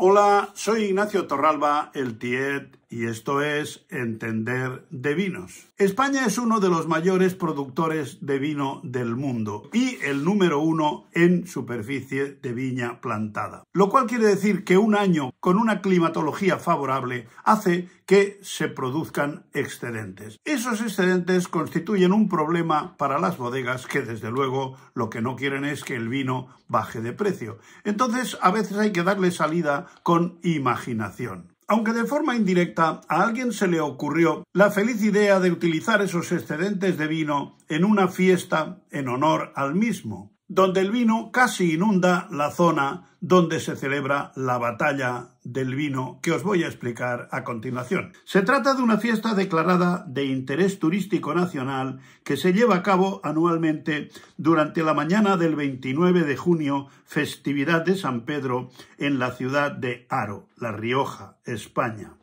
Hola, soy Ignacio Torralba, el TIET y esto es entender de vinos. España es uno de los mayores productores de vino del mundo y el número uno en superficie de viña plantada, lo cual quiere decir que un año con una climatología favorable hace que se produzcan excedentes. Esos excedentes constituyen un problema para las bodegas que desde luego lo que no quieren es que el vino baje de precio. Entonces a veces hay que darle salida con imaginación. Aunque de forma indirecta a alguien se le ocurrió la feliz idea de utilizar esos excedentes de vino en una fiesta en honor al mismo, donde el vino casi inunda la zona donde se celebra la batalla del vino que os voy a explicar a continuación. Se trata de una fiesta declarada de interés turístico nacional que se lleva a cabo anualmente durante la mañana del 29 de junio, festividad de San Pedro, en la ciudad de Aro, La Rioja, España.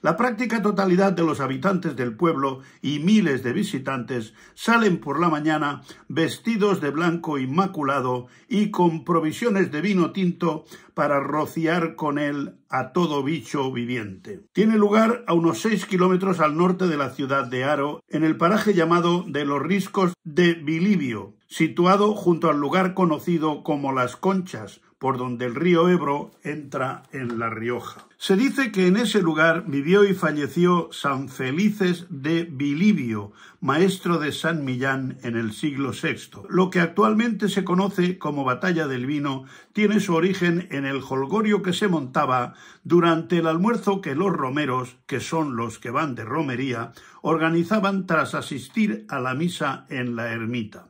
La práctica totalidad de los habitantes del pueblo y miles de visitantes salen por la mañana vestidos de blanco inmaculado y con provisiones de vino tinto para rociar con él a todo bicho viviente. Tiene lugar a unos seis kilómetros al norte de la ciudad de Aro, en el paraje llamado de los Riscos de Bilibio, situado junto al lugar conocido como Las Conchas, por donde el río Ebro entra en La Rioja. Se dice que en ese lugar vivió y falleció San Felices de Bilibio, maestro de San Millán en el siglo VI. Lo que actualmente se conoce como Batalla del Vino tiene su origen en el jolgorio que se montaba durante el almuerzo que los romeros, que son los que van de romería, organizaban tras asistir a la misa en la ermita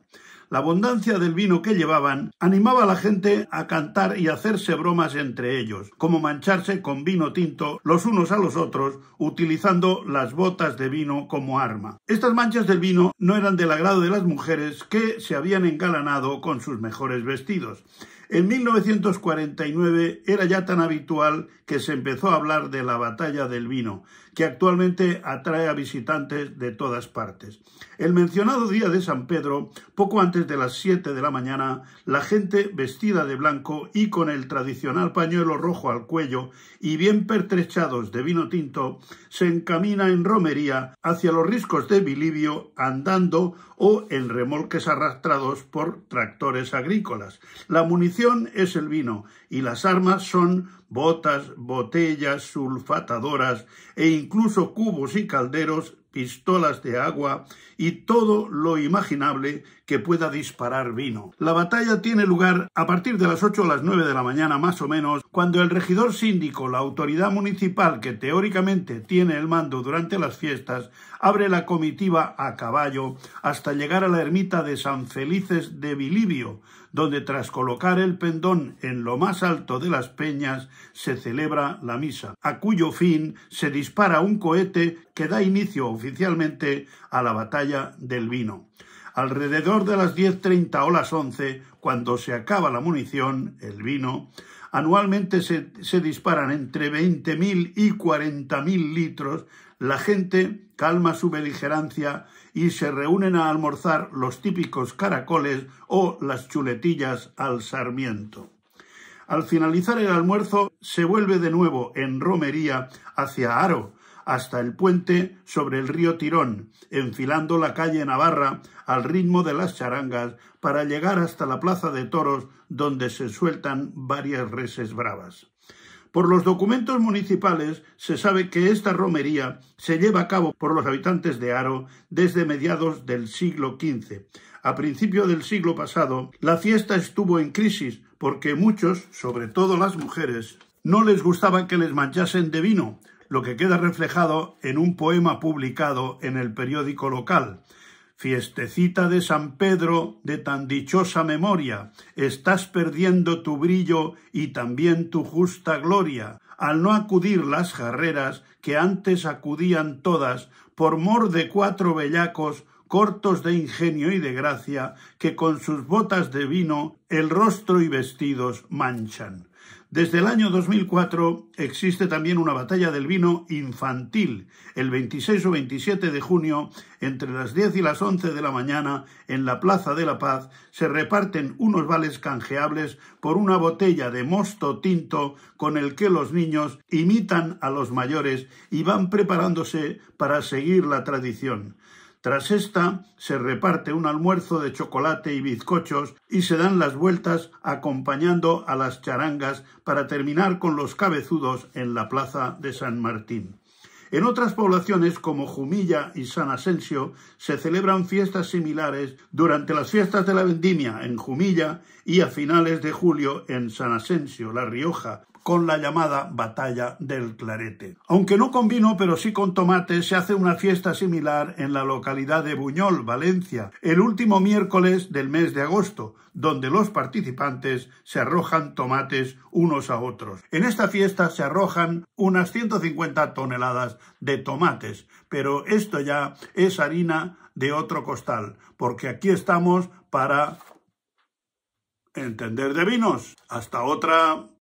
la abundancia del vino que llevaban animaba a la gente a cantar y hacerse bromas entre ellos, como mancharse con vino tinto los unos a los otros, utilizando las botas de vino como arma. Estas manchas del vino no eran del agrado de las mujeres que se habían engalanado con sus mejores vestidos. En 1949 era ya tan habitual que se empezó a hablar de la batalla del vino, que actualmente atrae a visitantes de todas partes. El mencionado día de San Pedro, poco antes de las 7 de la mañana, la gente vestida de blanco y con el tradicional pañuelo rojo al cuello y bien pertrechados de vino tinto, se encamina en romería hacia los riscos de Bilibio andando o en remolques arrastrados por tractores agrícolas. La es el vino y las armas son botas, botellas sulfatadoras e incluso cubos y calderos, pistolas de agua y todo lo imaginable que pueda disparar vino. La batalla tiene lugar a partir de las 8 o las 9 de la mañana más o menos, cuando el regidor síndico, la autoridad municipal que teóricamente tiene el mando durante las fiestas, abre la comitiva a caballo hasta llegar a la ermita de San Felices de Bilibio, donde tras colocar el pendón en lo más alto de las peñas se celebra la misa, a cuyo fin se dispara un cohete que da inicio oficialmente a la batalla del vino. Alrededor de las 10.30 o las 11, cuando se acaba la munición, el vino, anualmente se, disparan entre mil y mil litros, la gente calma su beligerancia y se reúnen a almorzar los típicos caracoles o las chuletillas al sarmiento. Al finalizar el almuerzo se vuelve de nuevo en romería hacia Aro, hasta el puente sobre el río Tirón, enfilando la calle Navarra al ritmo de las charangas para llegar hasta la plaza de toros donde se sueltan varias reses bravas. Por los documentos municipales se sabe que esta romería se lleva a cabo por los habitantes de Aro desde mediados del siglo XV. A principio del siglo pasado, la fiesta estuvo en crisis porque muchos, sobre todo las mujeres, no les gustaba que les manchasen de vino, lo que queda reflejado en un poema publicado en el periódico local. Fiestecita de San Pedro de tan dichosa memoria, estás perdiendo tu brillo y también tu justa gloria, al no acudir las jarreras que antes acudían todas por mor de cuatro bellacos cortos de ingenio y de gracia, que con sus botas de vino el rostro y vestidos manchan. Desde el año 2004 existe también una batalla del vino infantil, el 26 o 27 de junio, entre las 10 y las 11 de la mañana, en la Plaza de la Paz, se reparten unos vales canjeables por una botella de mosto tinto con el que los niños imitan a los mayores y van preparándose para seguir la tradición. Tras esta se reparte un almuerzo de chocolate y bizcochos y se dan las vueltas acompañando a las charangas para terminar con los cabezudos en la plaza de San Martín. En otras poblaciones como Jumilla y San Asensio se celebran fiestas similares durante las fiestas de la vendimia en Jumilla y a finales de julio en San Asensio, La Rioja, con la llamada batalla del clarete. Aunque no con vino, pero sí con tomates, se hace una fiesta similar en la localidad de Buñol, Valencia, el último miércoles del mes de agosto, donde los participantes se arrojan tomates unos a otros. En esta fiesta se arrojan unas 150 toneladas de tomates, pero esto ya es harina de otro costal, porque aquí estamos para entender de vinos. Hasta otra